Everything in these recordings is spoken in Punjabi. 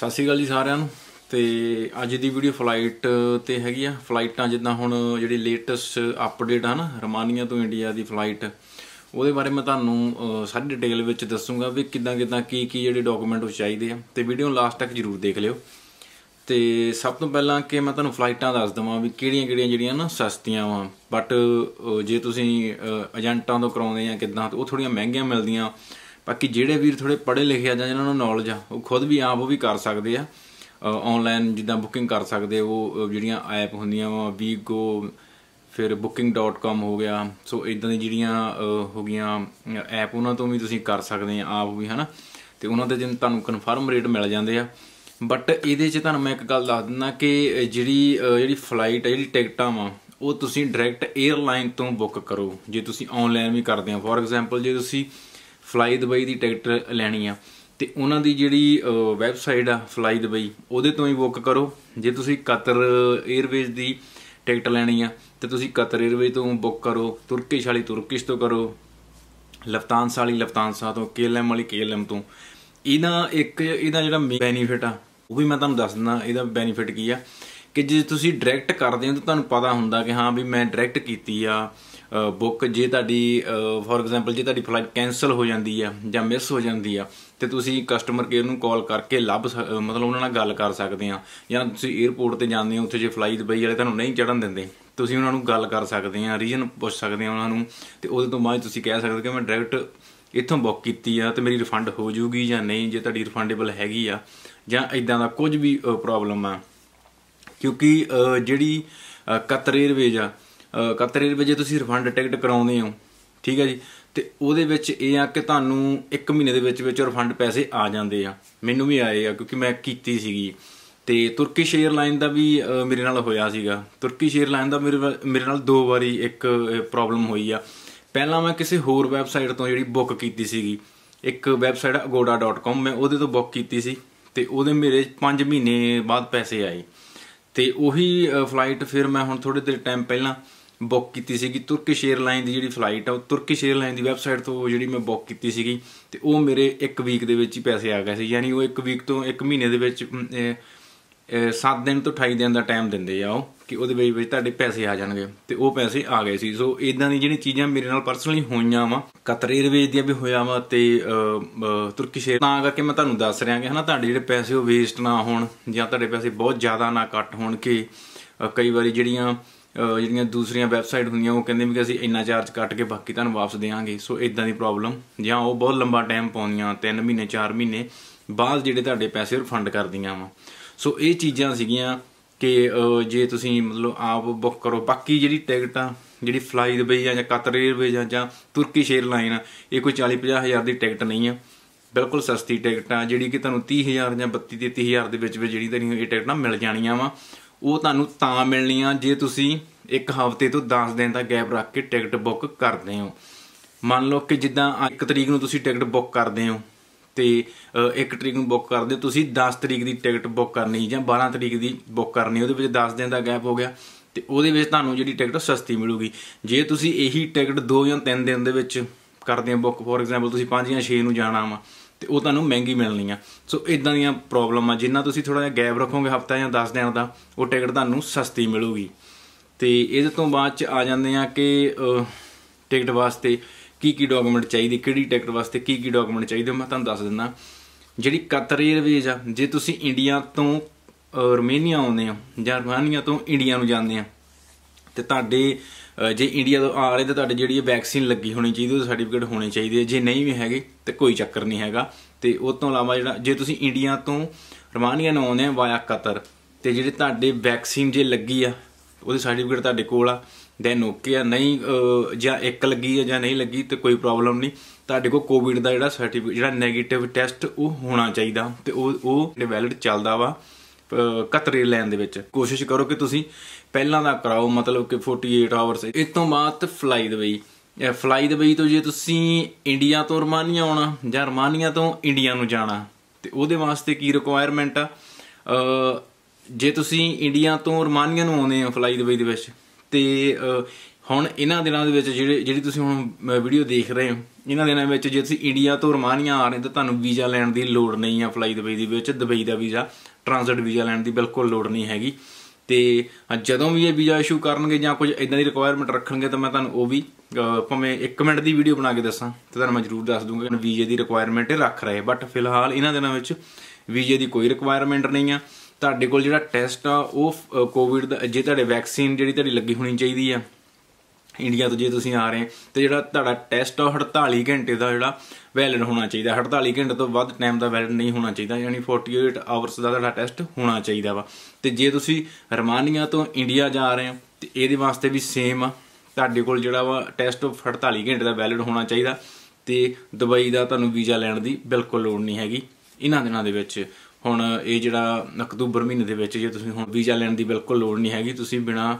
ਸਤਿ ਸ਼੍ਰੀ ਅਕਾਲ ਜੀ ਸਾਰਿਆਂ ਨੂੰ ਤੇ ਅੱਜ ਦੀ ਵੀਡੀਓ ਫਲਾਈਟ ਤੇ ਹੈਗੀ ਆ ਫਲਾਈਟਾਂ ਜਿੱਦਾਂ ਹੁਣ ਜਿਹੜੀ ਲੇਟੈਸਟ ਅਪਡੇਟ ਆ ਨਾ ਰਮਾਨੀਆ ਤੋਂ ਇੰਡੀਆ ਦੀ ਫਲਾਈਟ ਉਹਦੇ ਬਾਰੇ ਮੈਂ ਤੁਹਾਨੂੰ ਸਾਰੀ ਡਿਟੇਲ ਵਿੱਚ ਦੱਸੂਗਾ ਵੀ ਕਿਦਾਂ ਕਿਦਾਂ ਕੀ ਕੀ ਜਿਹੜੇ ਡਾਕੂਮੈਂਟ ਉਹ ਚਾਹੀਦੇ ਆ ਤੇ ਵੀਡੀਓ ਨੂੰ ਲਾਸਟ ਤੱਕ ਜਰੂਰ ਦੇਖ ਲਿਓ ਤੇ ਸਭ ਤੋਂ ਪਹਿਲਾਂ ਕਿ ਮੈਂ ਤੁਹਾਨੂੰ ਫਲਾਈਟਾਂ ਦੱਸ ਦਵਾਂ ਵੀ ਕਿਹੜੀਆਂ-ਕਿਹੜੀਆਂ ਜਿਹੜੀਆਂ ਨਾ ਸਸਤੀਆਂ ਵਾ ਬਟ ਜੇ ਤੁਸੀਂ ਏਜੰਟਾਂ ਤੋਂ ਕਰਾਉਂਦੇ ਆ ਕਿਦਾਂ ਉਹ ਥੋੜੀਆਂ ਮਹਿੰਗੀਆਂ ਮਿਲਦੀਆਂ ਬਾਕੀ ਜਿਹੜੇ ਵੀਰ ਥੋੜੇ ਪੜ੍ਹੇ ਲਿਖੇ ਆ ਜਾਂ ਜਿਨ੍ਹਾਂ ਨੂੰ ਨੌਲੇਜ ਆ ਉਹ ਖੁਦ ਵੀ ਆਪ ਉਹ ਵੀ ਕਰ ਸਕਦੇ ਆ ਆਨਲਾਈਨ ਜਿੱਦਾਂ ਬੁਕਿੰਗ ਕਰ ਸਕਦੇ ਉਹ ਜਿਹੜੀਆਂ ਐਪ ਹੁੰਦੀਆਂ ਵਾ ਵੀਗੋ ਫਿਰ booking.com ਹੋ ਗਿਆ ਸੋ ਇਦਾਂ ਦੀ ਜਿਹੜੀਆਂ ਹੋ ਗਈਆਂ ਐਪ ਉਹਨਾਂ ਤੋਂ ਵੀ ਤੁਸੀਂ ਕਰ ਸਕਦੇ ਆ ਆਪ ਵੀ ਹਨਾ ਤੇ ਉਹਨਾਂ ਦੇ ਜਿੰਨ ਤੁਹਾਨੂੰ ਕਨਫਰਮ ਰੇਟ ਮਿਲ ਜਾਂਦੇ ਆ ਬਟ ਇਹਦੇ 'ਚ ਤੁਹਾਨੂੰ ਮੈਂ ਇੱਕ ਗੱਲ ਦੱਸ ਦਿੰਦਾ ਕਿ ਜਿਹੜੀ ਜਿਹੜੀ ਫਲਾਈਟ ਹੈ ਜਿਹੜੀ ਟਿਕਟਾਂ ਵਾ ਉਹ ਤੁਸੀਂ ਡਾਇਰੈਕਟ 에ਅਰਲਾਈਨ ਤੋਂ ਬੁੱਕ ਕਰੋ ਜੇ ਤੁਸੀਂ ਆਨਲਾਈਨ ਵੀ ਕਰਦੇ ਆ ਫੋਰ ਐਗਜ਼ਾਮਪਲ ਜੇ ਤੁਸੀਂ ਫਲਾਈ ਦੁਬਈ ਦੀ ਟਿਕਟ ਲੈਣੀ ਆ ਤੇ ਉਹਨਾਂ ਦੀ ਜਿਹੜੀ ਵੈਬਸਾਈਟ ਆ ਫਲਾਈ ਦੁਬਈ ਉਹਦੇ ਤੋਂ ਹੀ ਬੁੱਕ ਕਰੋ ਜੇ ਤੁਸੀਂ ਕਤਰ 에ਅਰਵੇਜ਼ ਦੀ ਟਿਕਟ ਲੈਣੀ ਆ ਤੇ ਤੁਸੀਂ ਕਤਰ 에ਅਰਵੇਜ਼ ਤੋਂ ਬੁੱਕ ਕਰੋ ਤੁਰਕਿਸ਼ ਵਾਲੀ ਤੁਰਕਿਸ਼ ਤੋਂ ਕਰੋ ਲਫਤਾਂਸ ਵਾਲੀ ਲਫਤਾਂਸਾ ਤੋਂ ਕੇਐਲਐਮ ਵਾਲੀ ਕੇਐਲਐਮ ਤੋਂ ਇਹਦਾ ਇੱਕ ਇਹਦਾ ਜਿਹੜਾ ਬੈਨੀਫਿਟ ਆ ਉਹ ਵੀ ਮੈਂ ਤੁਹਾਨੂੰ ਦੱਸ ਦਿੰਦਾ ਇਹਦਾ ਬੈਨੀਫਿਟ ਕੀ ਆ ਕਿ ਜੇ ਤੁਸੀਂ ਡਾਇਰੈਕਟ ਕਰਦੇ ਹੋ ਤਾਂ ਤੁਹਾਨੂੰ ਪਤਾ ਹੁੰਦਾ ਕਿ ਹਾਂ ਵੀ ਮੈਂ ਡਾਇਰੈਕਟ ਕੀਤੀ ਆ ਬੁੱਕ ਜੇ ਤੁਹਾਡੀ ਫੋਰ ਐਗਜ਼ਾਮਪਲ ਜੇ ਤੁਹਾਡੀ ਫਲਾਈਟ ਕੈਨਸਲ ਹੋ ਜਾਂਦੀ ਆ ਜਾਂ ਮਿਸ ਹੋ ਜਾਂਦੀ ਆ ਤੇ ਤੁਸੀਂ ਕਸਟਮਰ ਕੇਅਰ ਨੂੰ ਕਾਲ ਕਰਕੇ ਲੱਭ ਮਤਲਬ ਉਹਨਾਂ ਨਾਲ ਗੱਲ ਕਰ ਸਕਦੇ ਆ ਜਾਂ ਤੁਸੀਂ 에ਅਰਪੋਰਟ ਤੇ ਜਾਂਦੇ ਹੋ ਉੱਥੇ ਜੇ ਫਲਾਈ ਦੁਬਈ ਵਾਲੇ ਤੁਹਾਨੂੰ ਨਹੀਂ ਚੜਨ ਦਿੰਦੇ ਤੁਸੀਂ ਉਹਨਾਂ ਨੂੰ ਗੱਲ ਕਰ ਸਕਦੇ ਆ ਰੀਜਨ ਪੁੱਛ ਸਕਦੇ ਆ ਉਹਨਾਂ ਨੂੰ ਤੇ ਉਹਦੇ ਤੋਂ ਬਾਅਦ ਤੁਸੀਂ ਕਹਿ ਸਕਦੇ ਕਿ ਮੈਂ ਡਾਇਰੈਕਟ ਇੱਥੋਂ ਬੁੱਕ ਕੀਤੀ ਆ ਤੇ ਮੇਰੀ ਰਿਫੰਡ ਹੋ ਜੂਗੀ ਜਾਂ ਨਹੀਂ ਜੇ ਤੁਹਾਡੀ ਰਿਫੰਡੇਬਲ ਹੈਗੀ ਆ ਜਾਂ ਇਦਾਂ ਦਾ ਕੁਝ ਵੀ ਪ੍ਰੋਬਲਮ ਆ ਕਿਉਂਕਿ ਜਿਹੜੀ ਕਤਰੇਰ ਵੇਜ ਆ ਕਤਰੇ ਰੁਪਏ ਜੇ ਤੁਸੀਂ ਰਿਫੰਡ ਟਿਕਟ ਕਰਾਉਂਦੇ ਹੋ ਠੀਕ ਹੈ ਜੀ ਤੇ ਉਹਦੇ ਵਿੱਚ ਇਹ ਆ ਕਿ ਤੁਹਾਨੂੰ 1 ਮਹੀਨੇ ਦੇ ਵਿੱਚ ਵਿੱਚ ਰਿਫੰਡ ਪੈਸੇ ਆ ਜਾਂਦੇ ਆ ਮੈਨੂੰ ਵੀ ਆਏ ਆ ਕਿਉਂਕਿ ਮੈਂ ਕੀਤੀ ਸੀਗੀ ਤੇ ਤੁਰਕਿਸ਼ 에ਅਰਲਾਈਨ ਦਾ ਵੀ ਮੇਰੇ ਨਾਲ ਹੋਇਆ ਸੀਗਾ ਤੁਰਕਿਸ਼ 에ਅਰਲਾਈਨ ਦਾ ਮੇਰੇ ਮੇਰੇ ਨਾਲ ਦੋ ਵਾਰੀ ਇੱਕ ਪ੍ਰੋਬਲਮ ਹੋਈ ਆ ਪਹਿਲਾਂ ਮੈਂ ਕਿਸੇ ਹੋਰ ਵੈਬਸਾਈਟ ਤੋਂ ਜਿਹੜੀ ਬੁੱਕ ਕੀਤੀ ਸੀਗੀ ਇੱਕ ਵੈਬਸਾਈਟ agoda.com ਮੈਂ ਉਹਦੇ ਤੋਂ ਬੁੱਕ ਕੀਤੀ ਸੀ ਤੇ ਉਹਦੇ ਮੇਰੇ 5 ਮਹੀਨੇ ਬਾਅਦ ਪੈਸੇ ਆਏ ਤੇ ਉਹੀ ਫਲਾਈਟ ਫਿਰ ਮੈਂ ਹੁਣ ਥੋੜੇ ਦਿਨ ਟਾਈਮ ਪਹਿਲਾਂ ਬੁੱਕ ਕੀਤੀ ਸੀਗੀ ਤੁਰਕਿਸ਼ 에ਅਰਲਾਈਨ ਦੀ ਜਿਹੜੀ ਫਲਾਈਟ ਆ ਉਹ ਤੁਰਕਿਸ਼ 에ਅਰਲਾਈਨ ਦੀ ਵੈਬਸਾਈਟ ਤੋਂ ਜਿਹੜੀ ਮੈਂ ਬੁੱਕ ਕੀਤੀ ਸੀਗੀ ਤੇ ਉਹ ਮੇਰੇ 1 ਵੀਕ ਦੇ ਵਿੱਚ ਹੀ ਪੈਸੇ ਆ ਗਏ ਸੀ ਯਾਨੀ ਉਹ 1 ਵੀਕ ਤੋਂ 1 ਮਹੀਨੇ ਦੇ ਵਿੱਚ 7 ਦਿਨ ਤੋਂ 28 ਦਿਨ ਦਾ ਟਾਈਮ ਦਿੰਦੇ ਆ ਉਹ ਕਿ ਉਹਦੇ ਵਿੱਚ ਵਿੱਚ ਤੁਹਾਡੇ ਪੈਸੇ ਆ ਜਾਣਗੇ ਤੇ ਉਹ ਪੈਸੇ ਆ ਗਏ ਸੀ ਸੋ ਇਦਾਂ ਦੀ ਜਿਹੜੀ ਚੀਜ਼ਾਂ ਮੇਰੇ ਨਾਲ ਪਰਸਨਲੀ ਹੋਈਆਂ ਵਾ ਕਤਰ 에ਅਰਵੇਜ਼ ਦੀਆਂ ਵੀ ਹੋਇਆ ਵਾ ਤੇ ਤੁਰਕਿਸ਼ 에ਅਰ ਤਾਂ ਕਰਕੇ ਮੈਂ ਤੁਹਾਨੂੰ ਦੱਸ ਰਿਹਾ ਕਿ ਹਨਾ ਤੁਹਾਡੇ ਜਿਹੜੇ ਪੈਸੇ ਉਹ ਵੇਸਟ ਨਾ ਹੋਣ ਜਾਂ ਤੁਹਾਡੇ ਪੈਸੇ ਬਹੁਤ ਜ਼ਿਆਦਾ ਨਾ ਕੱਟ ਹੋਣ ਕਿ ਕਈ ਵਾਰੀ ਜਿਹੜੀਆਂ ਜਿਹੜੀਆਂ ਦੂਸਰੀਆਂ ਵੈਬਸਾਈਟ ਹੁੰਦੀਆਂ ਉਹ ਕਹਿੰਦੇ ਵੀ ਕਿ ਅਸੀਂ ਇੰਨਾ ਚਾਰਜ ਕੱਟ ਕੇ ਬਾਕੀ ਤੁਹਾਨੂੰ ਵਾਪਸ ਦੇਵਾਂਗੇ ਸੋ ਇਦਾਂ ਦੀ ਪ੍ਰੋਬਲਮ ਜਾਂ ਉਹ ਬਹੁਤ ਲੰਬਾ ਟਾਈਮ ਪਾਉਂਦੀਆਂ 3 ਮਹੀਨੇ 4 ਮਹੀਨੇ ਬਾਅਦ ਜਿਹੜੇ ਤੁਹਾਡੇ ਪੈਸੇ ਰਿਫੰਡ ਕਰਦੀਆਂ ਵਾ ਸੋ ਇਹ ਚੀਜ਼ਾਂ ਸੀਗੀਆਂ ਕਿ ਜੇ ਤੁਸੀਂ ਮਤਲਬ ਆਪ ਬੁੱਕ ਕਰੋ ਬਾਕੀ ਜਿਹੜੀ ਟਿਕਟਾਂ ਜਿਹੜੀ ਫਲਾਈ ਦੁਬਈ ਜਾਂ ਕਤਰ ਏਅਰਵੇਜ਼ ਜਾਂ ਤੁਰਕੀ ਏਅਰਲਾਈਨ ਇਹ ਕੋਈ 40 50 ਹਜ਼ਾਰ ਦੀ ਟਿਕਟ ਨਹੀਂ ਆ ਬਿਲਕੁਲ ਸਸਤੀ ਟਿਕਟਾਂ ਜਿਹੜੀ ਕਿ ਤੁਹਾਨੂੰ 30000 ਜਾਂ 32 33000 ਦੇ ਵਿੱਚ ਵਿੱਚ ਜਿਹੜੀ ਤੁਹਾਨੂੰ ਇਹ ਟਿਕਟਾਂ ਮਿਲ ਜਾਣੀਆਂ ਵਾ ਉਹ ਤੁਹਾਨੂੰ ਤਾਂ ਮਿਲਣੀਆਂ ਜੇ ਤੁਸੀਂ ਇੱਕ ਹਫ਼ਤੇ ਤੋਂ 10 ਦਿਨ ਦਾ ਗੈਪ ਰੱਖ ਕੇ ਟਿਕਟ ਬੁੱਕ ਕਰਦੇ ਹੋ ਮੰਨ ਲਓ ਕਿ ਜਿੱਦਾਂ 1 ਤਰੀਕ ਨੂੰ ਤੁਸੀਂ ਟਿਕਟ ਬੁੱਕ ਕਰਦੇ ਹੋ ਤੇ 1 ਤਰੀਕ ਨੂੰ ਬੁੱਕ ਕਰਦੇ ਹੋ ਤੁਸੀਂ 10 ਤਰੀਕ ਦੀ ਟਿਕਟ ਬੁੱਕ ਕਰਨੀ ਜਾਂ 12 ਤਰੀਕ ਦੀ ਬੁੱਕ ਕਰਨੀ ਉਹਦੇ ਵਿੱਚ 10 ਦਿਨ ਦਾ ਗੈਪ ਹੋ ਗਿਆ ਤੇ ਉਹਦੇ ਵਿੱਚ ਤੁਹਾਨੂੰ ਜਿਹੜੀ ਟਿਕਟ ਸਸਤੀ ਮਿਲੂਗੀ ਜੇ ਤੁਸੀਂ ਇਹੀ ਟਿਕਟ 2 ਜਾਂ 3 ਦਿਨ ਦੇ ਵਿੱਚ ਕਰਦੇ ਹੋ ਬੁੱਕ ਫੋਰ ਐਗਜ਼ਾਮਪਲ ਤੁਸੀਂ 5 ਜਾਂ 6 ਨੂੰ ਜਾਣਾ ਵਾ ਤੇ ਉਹ ਤੁਹਾਨੂੰ ਮਹਿੰਗੀ ਮਿਲਣੀ ਆ ਸੋ ਇਦਾਂ ਦੀਆਂ ਪ੍ਰੋਬਲਮਾਂ ਜਿੰਨਾ ਤੁਸੀਂ ਥੋੜਾ ਜਿਹਾ ਗੈਪ ਰੱਖੋਗੇ ਹਫਤਾ ਜਾਂ 10 ਦਿਨਾਂ ਦਾ ਉਹ ਟਿਕਟ ਤੁਹਾਨੂੰ ਸਸਤੀ ਮਿਲੂਗੀ ਤੇ ਇਹਦੇ ਤੋਂ ਬਾਅਦ ਚ ਆ ਜਾਂਦੇ ਆ ਕਿ ਟਿਕਟ ਵਾਸਤੇ ਕੀ ਕੀ ਡਾਕੂਮੈਂਟ ਚਾਹੀਦੇ ਕਿਹੜੀ ਟਿਕਟ ਵਾਸਤੇ ਕੀ ਕੀ ਡਾਕੂਮੈਂਟ ਚਾਹੀਦੇ ਮੈਂ ਤੁਹਾਨੂੰ ਦੱਸ ਦਿੰਦਾ ਜਿਹੜੀ ਕਤਰ 에ਅਰਵੇਜ਼ ਆ ਜੇ ਤੁਸੀਂ ਇੰਡੀਆ ਤੋਂ ਰੋਮੇਨੀਆ ਆਉਂਦੇ ਆ ਜਾਂ ਰੋਮਾਨੀਆ ਤੋਂ ਇੰਡੀਆ ਨੂੰ ਜਾਂਦੇ ਆ ਤੇ ਤੁਹਾਡੇ ਜੇ ਇੰਡੀਆ ਤੋਂ ਆ ਰਹੇ ਤੇ ਤੁਹਾਡੇ ਜਿਹੜੀ ਵੈਕਸੀਨ ਲੱਗੀ ਹੋਣੀ ਚਾਹੀਦੀ ਉਹ ਸਰਟੀਫਿਕੇਟ ਹੋਣੇ ਚਾਹੀਦੇ ਜੇ ਨਹੀਂ ਵੀ ਹੈਗੇ ਤੇ ਕੋਈ ਚੱਕਰ ਨਹੀਂ ਹੈਗਾ ਤੇ ਉਸ ਤੋਂ ਇਲਾਵਾ ਜਿਹੜਾ ਜੇ ਤੁਸੀਂ ਇੰਡੀਆ ਤੋਂ ਰਮਾਨੀਆ ਨੂੰ ਆਉਂਦੇ ਆ ਵਾਇਆ ਕਤਰ ਤੇ ਜਿਹੜੇ ਤੁਹਾਡੇ ਵੈਕਸੀਨ ਜੇ ਲੱਗੀ ਆ ਉਹਦੇ ਸਰਟੀਫਿਕੇਟ ਤੁਹਾਡੇ ਕੋਲ ਆ ਦੈਨ ਓਕੇ ਆ ਨਹੀਂ ਜਾਂ ਇੱਕ ਲੱਗੀ ਆ ਜਾਂ ਨਹੀਂ ਲੱਗੀ ਤੇ ਕੋਈ ਪ੍ਰੋਬਲਮ ਨਹੀਂ ਤੁਹਾਡੇ ਕੋਲ ਕੋਵਿਡ ਦਾ ਜਿਹੜਾ ਸਰਟੀਫਿਕੇਟ ਜਿਹੜਾ 네ਗੇਟਿਵ ਟੈਸਟ ਉਹ ਹੋਣਾ ਚਾਹੀਦਾ ਤੇ ਉਹ ਉਹ ਵੈਲਿਡ ਚੱਲਦਾ ਵਾ ਕਤਰੀ ਲੈਣ ਦੇ ਵਿੱਚ ਕੋਸ਼ਿਸ਼ ਕਰੋ ਕਿ ਤੁਸੀਂ ਪਹਿਲਾਂ ਦਾ ਕਰਾਓ ਮਤਲਬ ਕਿ 48 ਆਵਰਸ ਇਸ ਤੋਂ ਬਾਅਦ ਫਲਾਈ ਦਵਈ ਫਲਾਈ ਦਵਈ ਤੋਂ ਜੇ ਤੁਸੀਂ ਇੰਡੀਆ ਤੋਂ ਰਮਾਨੀਆ ਆਉਣਾ ਜਾਂ ਰਮਾਨੀਆ ਤੋਂ ਇੰਡੀਆ ਨੂੰ ਜਾਣਾ ਤੇ ਉਹਦੇ ਵਾਸਤੇ ਕੀ ਰਿਕੁਆਇਰਮੈਂਟ ਆ ਜੇ ਤੁਸੀਂ ਇੰਡੀਆ ਤੋਂ ਰਮਾਨੀਆ ਨੂੰ ਆਉਂਦੇ ਆ ਫਲਾਈ ਦਵਈ ਦੇ ਵਿੱਚ ਤੇ ਹੁਣ ਇਹਨਾਂ ਦਿਨਾਂ ਦੇ ਵਿੱਚ ਜਿਹੜੇ ਜਿਹੜੀ ਤੁਸੀਂ ਹੁਣ ਵੀਡੀਓ ਦੇਖ ਰਹੇ ਹੋ ਇਹਨਾਂ ਦਿਨਾਂ ਵਿੱਚ ਜੇ ਤੁਸੀਂ ਇੰਡੀਆ ਤੋਂ ਰਮਾਨੀਆ ਆ ਰਹੇ ਤਾਂ ਤੁਹਾਨੂੰ ਵੀਜ਼ਾ ਲੈਣ ਦੀ ਲੋੜ ਨਹੀਂ ਆ ਫਲਾਈ ਦਵਈ ਦੇ ਵਿੱਚ ਦੁਬਈ ਦਾ ਵੀਜ਼ਾ ਟ੍ਰਾਂਜ਼ਿਟ ਵੀਜ਼ਾ ਲੈਣ ਦੀ ਬਿਲਕੁਲ ਲੋੜ ਨਹੀਂ ਹੈਗੀ ਤੇ ਜਦੋਂ ਵੀ ਇਹ ਵੀਜ਼ਾ ਇਸ਼ੂ ਕਰਨਗੇ ਜਾਂ ਕੁਝ ਇਦਾਂ ਦੀ ਰਿਕੁਆਇਰਮੈਂਟ ਰੱਖਣਗੇ ਤਾਂ ਮੈਂ ਤੁਹਾਨੂੰ ਉਹ ਵੀ ਭਾਵੇਂ 1 ਮਿੰਟ ਦੀ ਵੀਡੀਓ ਬਣਾ ਕੇ ਦੱਸਾਂ ਤੇ ਤੁਹਾਨੂੰ ਮੈਂ ਜ਼ਰੂਰ ਦੱਸ ਦੂੰਗਾ ਕਿ ਵੀਜ਼ੇ ਦੀ ਰਿਕੁਆਇਰਮੈਂਟ ਰੱਖ ਰਹੇ ਬਟ ਫਿਲਹਾਲ ਇਹਨਾਂ ਦਿਨਾਂ ਵਿੱਚ ਵੀਜ਼ੇ ਦੀ ਕੋਈ ਰਿਕੁਆਇਰਮੈਂਟ ਨਹੀਂ ਆ ਤੁਹਾਡੇ ਕੋਲ ਜਿਹੜਾ ਟੈਸਟ ਆ ਉਹ ਕੋਵਿਡ ਦਾ ਜੇ ਤੁਹਾਡੇ ਵੈਕਸੀਨ ਜਿਹੜੀ ਤੁਹਾਡੀ ਲੱਗੀ ਹੋਣੀ ਚਾਹੀਦੀ ਆ ਇੰਡੀਆ ਤੋਂ ਜੇ ਤੁਸੀਂ ਆ ਰਹੇ ਹੋ ਤੇ ਜਿਹੜਾ ਤੁਹਾਡਾ ਟੈਸਟ ਆ 48 ਘੰਟੇ ਦਾ ਜਿਹੜਾ ਵੈਲਿਡ ਹੋਣਾ ਚਾਹੀਦਾ 48 ਘੰਟੇ ਤੋਂ ਵੱਧ ਟਾਈਮ ਦਾ ਵੈਲਿਡ ਨਹੀਂ ਹੋਣਾ ਚਾਹੀਦਾ ਯਾਨੀ 48 ਆਵਰਸ ਦਾ ਤੁਹਾਡਾ ਟੈਸਟ ਹੋਣਾ ਚਾਹੀਦਾ ਵਾ ਤੇ ਜੇ ਤੁਸੀਂ ਰਮਾਨੀਆ ਤੋਂ ਇੰਡੀਆ ਜਾ ਰਹੇ ਹੋ ਤੇ ਇਹਦੇ ਵਾਸਤੇ ਵੀ ਸੇਮ ਆ ਤੁਹਾਡੇ ਕੋਲ ਜਿਹੜਾ ਵਾ ਟੈਸਟ 48 ਘੰਟੇ ਦਾ ਵੈਲਿਡ ਹੋਣਾ ਚਾਹੀਦਾ ਤੇ ਦੁਬਈ ਦਾ ਤੁਹਾਨੂੰ ਵੀਜ਼ਾ ਲੈਣ ਦੀ ਬਿਲਕੁਲ ਲੋੜ ਨਹੀਂ ਹੈਗੀ ਇਹਨਾਂ ਦਿਨਾਂ ਦੇ ਵਿੱਚ ਹੁਣ ਇਹ ਜਿਹੜਾ ਅਕਤੂਬਰ ਮਹੀਨੇ ਦੇ ਵਿੱਚ ਜੇ ਤੁਸੀਂ ਹੁਣ ਵੀਜ਼ਾ ਲੈਣ ਦੀ ਬਿਲਕੁਲ ਲੋੜ ਨਹੀਂ ਹੈਗੀ ਤੁਸੀਂ ਬਿਨਾ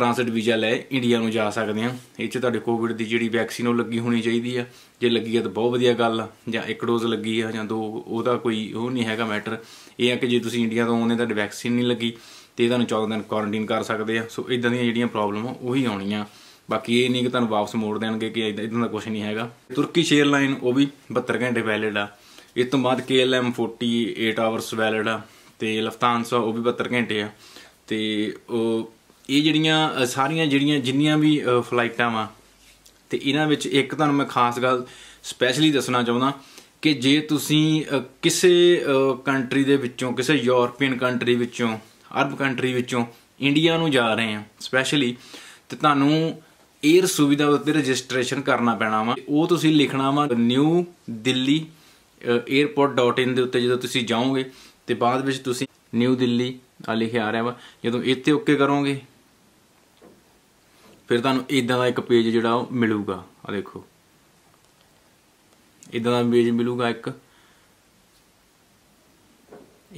ਟ੍ਰਾਂਜ਼ਿਟ ਵੀਜ਼ਾ ਲੈ ਇੰਡੀਆ ਨੂੰ ਜਾ ਸਕਦੇ ਆ ਇਹ 'ਚ ਤੁਹਾਡੇ ਕੋਵਿਡ ਦੀ ਜਿਹੜੀ ਵੈਕਸੀਨ ਉਹ ਲੱਗੀ ਹੋਣੀ ਚਾਹੀਦੀ ਆ ਜੇ ਲੱਗੀ ਆ ਤਾਂ ਬਹੁਤ ਵਧੀਆ ਗੱਲ ਆ ਜਾਂ ਇੱਕ ਡੋਜ਼ ਲੱਗੀ ਆ ਜਾਂ ਦੋ ਉਹਦਾ ਕੋਈ ਉਹ ਨਹੀਂ ਹੈਗਾ ਮੈਟਰ ਇਹ ਆ ਕਿ ਜੇ ਤੁਸੀਂ ਇੰਡੀਆ ਤੋਂ ਆਉਂਦੇ ਤੁਹਾਡੇ ਵੈਕਸੀਨ ਨਹੀਂ ਲੱਗੀ ਤੇ ਤੁਹਾਨੂੰ 14 ਦਿਨ ਕੁਆਰੰਟਾਈਨ ਕਰ ਸਕਦੇ ਆ ਸੋ ਇਦਾਂ ਦੀਆਂ ਜਿਹੜੀਆਂ ਪ੍ਰੋਬਲਮ ਆ ਉਹੀ ਆਉਣੀਆਂ ਬਾਕੀ ਇਹ ਨਹੀਂ ਕਿ ਤੁਹਾਨੂੰ ਵਾਪਸ ਮੋੜ ਦੇਣਗੇ ਕਿ ਇਦਾਂ ਇਦਾਂ ਦਾ ਕੁਝ ਨਹੀਂ ਹੈਗਾ ਤੁਰਕੀ ਲਾਈਨ ਉਹ ਵੀ 72 ਘੰਟੇ ਵੈਲਿਡ ਆ ਇਸ ਤੋਂ ਬਾਅਦ KLM 48 ਆਵਰਸ ਵੈਲਿਡ ਆ ਤੇ ਲਫਤਾਂਸਾ ਉਹ ਵੀ 72 ਘੰਟੇ ਆ ਤੇ ਉਹ ਇਹ ਜਿਹੜੀਆਂ ਸਾਰੀਆਂ ਜਿਹੜੀਆਂ ਜਿੰਨੀਆਂ ਵੀ ਫਲਾਈਟਾਂ ਵਾ ਤੇ ਇਹਨਾਂ ਵਿੱਚ ਇੱਕ ਤੁਹਾਨੂੰ ਮੈਂ ਖਾਸ ਗੱਲ ਸਪੈਸ਼ਲੀ ਦੱਸਣਾ ਚਾਹੁੰਦਾ ਕਿ ਜੇ ਤੁਸੀਂ ਕਿਸੇ ਕੰਟਰੀ ਦੇ ਵਿੱਚੋਂ ਕਿਸੇ ਯੂਰੋਪੀਅਨ ਕੰਟਰੀ ਵਿੱਚੋਂ ਅਰਬ ਕੰਟਰੀ ਵਿੱਚੋਂ ਇੰਡੀਆ ਨੂੰ ਜਾ ਰਹੇ ਆ ਸਪੈਸ਼ਲੀ ਤੇ ਤੁਹਾਨੂੰ 에ਅਰ ਸੁਵਿਧਾ ਉੱਤੇ ਰਜਿਸਟ੍ਰੇਸ਼ਨ ਕਰਨਾ ਪੈਣਾ ਵਾ ਉਹ ਤੁਸੀਂ ਲਿਖਣਾ ਵਾ ਨਿਊ ਦਿੱਲੀ airport.in ਦੇ ਉੱਤੇ ਜਦੋਂ ਤੁਸੀਂ ਜਾਓਗੇ ਤੇ ਬਾਅਦ ਵਿੱਚ ਤੁਸੀਂ ਨਿਊ ਦਿੱਲੀ ਆ ਲਿਖਿਆ ਆ ਰਿਹਾ ਵਾ ਜਦੋਂ ਇੱਥੇ ਓਕੇ ਕਰੋਗੇ ਫਿਰ ਤੁਹਾਨੂੰ ਇਦਾਂ ਦਾ ਇੱਕ ਪੇਜ ਜਿਹੜਾ ਉਹ ਮਿਲੂਗਾ ਆ ਦੇਖੋ ਇਦਾਂ ਦਾ ਪੇਜ ਮਿਲੂਗਾ ਇੱਕ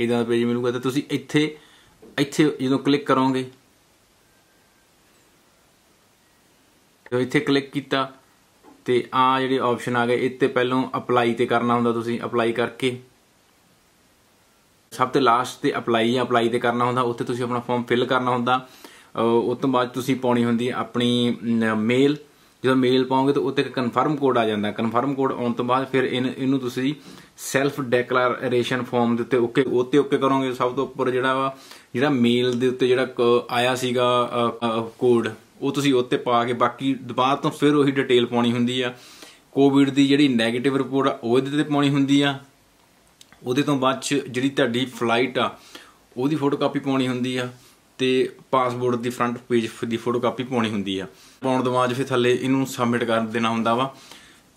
ਇਦਾਂ ਦਾ ਪੇਜ ਮਿਲੂਗਾ ਤਾਂ ਤੁਸੀਂ ਇੱਥੇ ਇੱਥੇ ਜਦੋਂ ਕਲਿੱਕ ਕਰੋਗੇ ਜਦੋਂ ਇੱਥੇ ਕਲਿੱਕ ਕੀਤਾ ਤੇ ਆ ਜਿਹੜੇ ਆਪਸ਼ਨ ਆ ਗਏ ਇੱਥੇ ਪਹਿਲਾਂ ਅਪਲਾਈ ਤੇ ਕਰਨਾ ਹੁੰਦਾ ਤੁਸੀਂ ਅਪਲਾਈ ਕਰਕੇ ਸਭ ਤੋਂ ਲਾਸਟ ਤੇ ਅਪਲਾਈ ਜਾਂ ਅਪਲਾਈ ਤੇ ਕਰਨਾ ਹੁੰਦਾ ਉੱਥੇ ਤੁਸੀਂ ਆਪਣਾ ਫਾਰਮ ਫਿਲ ਕਰਨਾ ਹੁੰਦਾ ਉਸ ਤੋਂ ਬਾਅਦ ਤੁਸੀਂ ਪਾਉਣੀ ਹੁੰਦੀ ਹੈ ਆਪਣੀ ਮੇਲ ਜਦੋਂ ਮੇਲ ਪਾਉਂਗੇ ਤਾਂ ਉੱਤੇ ਇੱਕ ਕਨਫਰਮ ਕੋਡ ਆ ਜਾਂਦਾ ਕਨਫਰਮ ਕੋਡ ਆਉਣ ਤੋਂ ਬਾਅਦ ਫਿਰ ਇਹਨੂੰ ਤੁਸੀਂ ਸੈਲਫ ਡੈਕਲੇਰੇਸ਼ਨ ਫਾਰਮ ਦੇ ਉੱਤੇ ਓਕੇ ਉੱਤੇ ਓਕੇ ਕਰੋਗੇ ਸਭ ਤੋਂ ਉੱਪਰ ਜਿਹੜਾ ਵਾ ਜਿਹੜਾ ਮੇਲ ਦੇ ਉੱਤੇ ਜਿਹੜਾ ਆਇਆ ਸੀਗਾ ਕੋਡ ਉਹ ਤੁਸੀਂ ਉੱਤੇ ਪਾ ਕੇ ਬਾਕੀ ਬਾਅਦ ਤੋਂ ਫਿਰ ਉਹੀ ਡਿਟੇਲ ਪਾਉਣੀ ਹੁੰਦੀ ਆ ਕੋਵਿਡ ਦੀ ਜਿਹੜੀ 네ਗੇਟਿਵ ਰਿਪੋਰਟ ਆ ਉਹ ਇਹਦੇ ਤੇ ਪਾਉਣੀ ਹੁੰਦੀ ਆ ਉਹਦੇ ਤੋਂ ਬਾਅਦ ਜਿਹੜੀ ਤੁਹਾਡੀ ਫਲਾਈਟ ਆ ਉਹਦੀ ਫੋਟੋ ਕਾਪੀ ਪਾਉਣੀ ਹੁੰਦੀ ਆ ਤੇ ਪਾਸਪੋਰਟ ਦੀ ਫਰੰਟ ਪੇਜ ਦੀ ਫੋਟੋ ਕਾਪੀ ਪਾਉਣੀ ਹੁੰਦੀ ਆ ਪਾਉਣ ਤੋਂ ਬਾਅਦ ਫਿਰ ਥੱਲੇ ਇਹਨੂੰ ਸਬਮਿਟ ਕਰ ਦੇਣਾ ਹੁੰਦਾ ਵਾ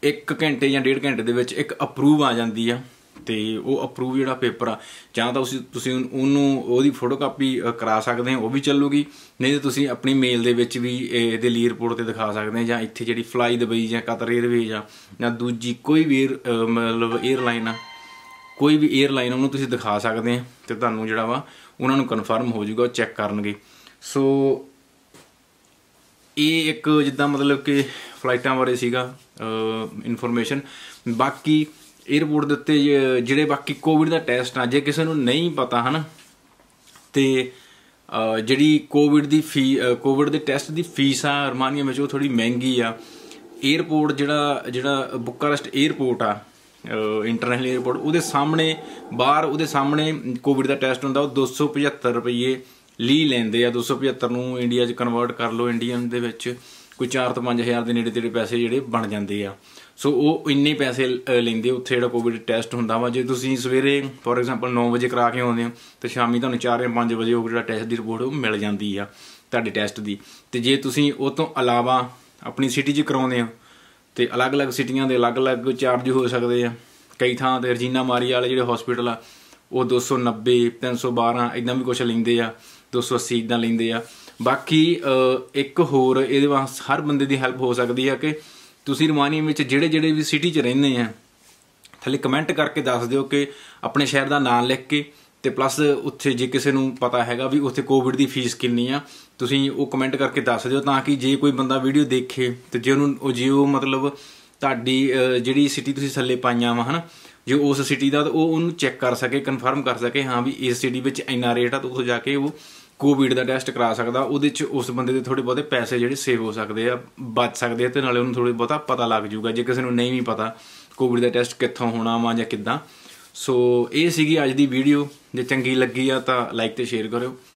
1 ਘੰਟੇ ਜਾਂ 1.5 ਘੰਟੇ ਦੇ ਵਿੱਚ ਇੱਕ ਅਪਰੂਵ ਆ ਜਾਂਦੀ ਆ ਤੇ ਉਹ ਅਪਰੂਵ ਜਿਹੜਾ ਪੇਪਰ ਆ ਜਾਂ ਤਾਂ ਤੁਸੀਂ ਤੁਸੀਂ ਉਹਨੂੰ ਉਹਦੀ ਫੋਟੋ ਕਾਪੀ ਕਰਾ ਸਕਦੇ ਹੋ ਉਹ ਵੀ ਚੱਲੂਗੀ ਨਹੀਂ ਤਾਂ ਤੁਸੀਂ ਆਪਣੀ ਮੇਲ ਦੇ ਵਿੱਚ ਵੀ ਇਹਦੇ ਲਈ ਰਿਪੋਰਟ ਤੇ ਦਿਖਾ ਸਕਦੇ ਹੋ ਜਾਂ ਇੱਥੇ ਜਿਹੜੀ ਫਲਾਈ ਦੁਬਈ ਜਾਂ ਕਤਰ 에ਅਰਵੇਜ਼ ਆ ਜਾਂ ਦੂਜੀ ਕੋਈ ਵੀ ਮਤਲਬ 에ਅਰਲਾਈਨ ਆ ਕੋਈ ਵੀ 에ਅਰਲਾਈਨ ਉਹਨੂੰ ਤੁਸੀਂ ਦਿਖਾ ਸਕਦੇ ਹੋ ਤੇ ਤੁਹਾਨੂੰ ਜਿਹੜਾ ਵਾ ਉਹਨਾਂ ਨੂੰ ਕਨਫਰਮ ਹੋ ਜਾਊਗਾ ਉਹ ਚੈੱਕ ਕਰਨਗੇ ਸੋ ਇਹ ਇੱਕ ਜਿੱਦਾਂ ਮਤਲਬ ਕਿ ਫਲਾਈਟਾਂ ਬਾਰੇ ਸੀਗਾ ਇਨਫੋਰਮੇਸ਼ਨ ਬਾਕੀ 에어ਪੋਰਟ ਦੇ ਉੱਤੇ ਜਿਹੜੇ ਬਾਕੀ ਕੋਵਿਡ ਦਾ ਟੈਸਟ ਆ ਜੇ ਕਿਸੇ ਨੂੰ ਨਹੀਂ ਪਤਾ ਹਨ ਤੇ ਜਿਹੜੀ ਕੋਵਿਡ ਦੀ ਫੀ ਕੋਵਿਡ ਦੇ ਟੈਸਟ ਦੀ ਫੀਸ ਆ ਰਮਾਨੀਆ ਵਿੱਚ ਉਹ ਥੋੜੀ ਮਹਿੰਗੀ ਆ 에어ਪੋਰਟ ਜਿਹੜਾ ਜਿਹੜਾ ਬੁਕਾਰੈਸਟ 에어ਪੋਰਟ ਆ ਇੰਟਰਨੈਸ਼ਨਲ 에어ਪੋਰਟ ਉਹਦੇ ਸਾਹਮਣੇ ਬਾਹਰ ਉਹਦੇ ਸਾਹਮਣੇ ਕੋਵਿਡ ਦਾ ਟੈਸਟ ਹੁੰਦਾ ਉਹ 275 ਰੁਪਏ ਲੀ ਲੈਂਦੇ ਆ 275 ਨੂੰ ਇੰਡੀਆ 'ਚ ਕਨਵਰਟ ਕਰ ਲਓ ਇੰਡੀਅਨ ਦੇ ਵਿੱਚ ਕੋਈ 4 ਤੋਂ 5000 ਦੇ ਨੇੜੇ ਤੇੜੇ ਪੈਸੇ ਜਿਹੜੇ ਬਣ ਜਾਂਦੇ ਆ ਸੋ ਉਹ ਇੰਨੇ ਪੈਸੇ ਲੈਂਦੇ ਉੱਥੇ ਜਿਹੜਾ ਕੋਵਿਡ ਟੈਸਟ ਹੁੰਦਾ ਵਾ ਜੇ ਤੁਸੀਂ ਸਵੇਰੇ ਫੋਰ ਐਗਜ਼ਾਮਪਲ 9 ਵਜੇ ਕਰਾ ਕੇ ਆਉਂਦੇ ਹੋ ਤੇ ਸ਼ਾਮੀ ਤੁਹਾਨੂੰ 4 5 ਵਜੇ ਉਹ ਜਿਹੜਾ ਟੈਸਟ ਦੀ ਰਿਪੋਰਟ ਉਹ ਮਿਲ ਜਾਂਦੀ ਆ ਤੁਹਾਡੇ ਟੈਸਟ ਦੀ ਤੇ ਜੇ ਤੁਸੀਂ ਉਹ ਤੋਂ ਇਲਾਵਾ ਆਪਣੀ ਸਿਟੀ 'ਚ ਕਰਾਉਂਦੇ ਹੋ ਤੇ ਅਲੱਗ-ਅਲੱਗ ਸਿਟੀਆਂ ਦੇ ਅਲੱਗ-ਅਲੱਗ ਚਾਰਜ ਹੋ ਸਕਦੇ ਆ ਕਈ ਥਾਂ ਤੇ ਰਜੀਨਾ ਮਾਰੀ ਵਾਲੇ ਜਿਹੜੇ ਹਸਪੀਟਲ ਆ ਉਹ 290 312 ਇਦਾਂ ਵੀ ਕੁਝ ਲੈਂਦੇ ਆ 280 ਇਦਾਂ ਲੈਂਦੇ ਆ ਬਾਕੀ ਇੱਕ ਹੋਰ ਇਹਦੇ ਵਾਸਤੇ ਹਰ ਬੰਦੇ ਦੀ ਹੈਲਪ ਹੋ ਸਕਦੀ ਆ ਕਿ ਤੁਸੀਂ ਰਮਾਨੀ ਵਿੱਚ ਜਿਹੜੇ ਜਿਹੜੇ ਵੀ ਸਿਟੀ 'ਚ ਰਹਿੰਦੇ ਆ ਥੱਲੇ ਕਮੈਂਟ ਕਰਕੇ ਦੱਸ ਦਿਓ ਕਿ ਆਪਣੇ ਸ਼ਹਿਰ ਦਾ ਨਾਮ ਲਿਖ ਕੇ ਤੇ ਪਲੱਸ ਉੱਥੇ ਜੇ ਕਿਸੇ ਨੂੰ ਪਤਾ ਹੈਗਾ ਵੀ ਉੱਥੇ ਕੋਵਿਡ ਦੀ ਫੀਸ ਕਿੰਨੀ ਆ ਤੁਸੀਂ ਉਹ ਕਮੈਂਟ ਕਰਕੇ ਦੱਸ ਦਿਓ ਤਾਂ ਕਿ ਜੇ ਕੋਈ ਬੰਦਾ ਵੀਡੀਓ ਦੇਖੇ ਤੇ ਜੇ ਉਹਨੂੰ ਉਹ ਜੀਓ ਮਤਲਬ ਤੁਹਾਡੀ ਜਿਹੜੀ ਸਿਟੀ ਤੁਸੀਂ ਥੱਲੇ ਪਾਈਆਂ ਵਾ ਹਨ ਜੇ ਉਸ ਸਿਟੀ ਦਾ ਉਹ ਉਹਨੂੰ ਚੈੱਕ ਕਰ ਸਕੇ ਕਨਫਰਮ ਕਰ ਸਕੇ ਹਾਂ ਵੀ ਇਸ ਸਿਟੀ ਵਿੱਚ ਇੰਨਾ ਰੇਟ ਆ ਤਾਂ ਉੱਥੇ ਜਾ ਕੇ ਉਹ ਕੋਵਿਡ ਦਾ ਟੈਸਟ ਕਰਾ ਸਕਦਾ ਉਹਦੇ ਵਿੱਚ ਉਸ ਬੰਦੇ ਦੇ ਥੋੜੇ ਬਹੁਤੇ ਪੈਸੇ ਜਿਹੜੇ ਸੇਵ ਹੋ ਸਕਦੇ ਆ ਬਚ ਸਕਦੇ ਆ ਤੇ ਨਾਲੇ ਉਹਨੂੰ ਥੋੜੇ ਬਹੁਤਾ ਪਤਾ ਲੱਗ ਜਾਊਗਾ ਜੇ ਕਿਸੇ ਨੂੰ ਨਹੀਂ ਵੀ ਪਤਾ ਕੋਵਿਡ ਦਾ ਟੈਸਟ ਕਿੱਥੋਂ ਹੋਣਾ ਵਾ ਜਾਂ ਕਿੱਦਾਂ ਸੋ ਇਹ ਸੀਗੀ ਅੱਜ ਦੀ ਵੀਡੀਓ ਜੇ ਚੰਗੀ ਲੱਗੀ ਆ ਤਾਂ ਲਾਈਕ ਤੇ ਸ਼ੇਅਰ ਕਰਿਓ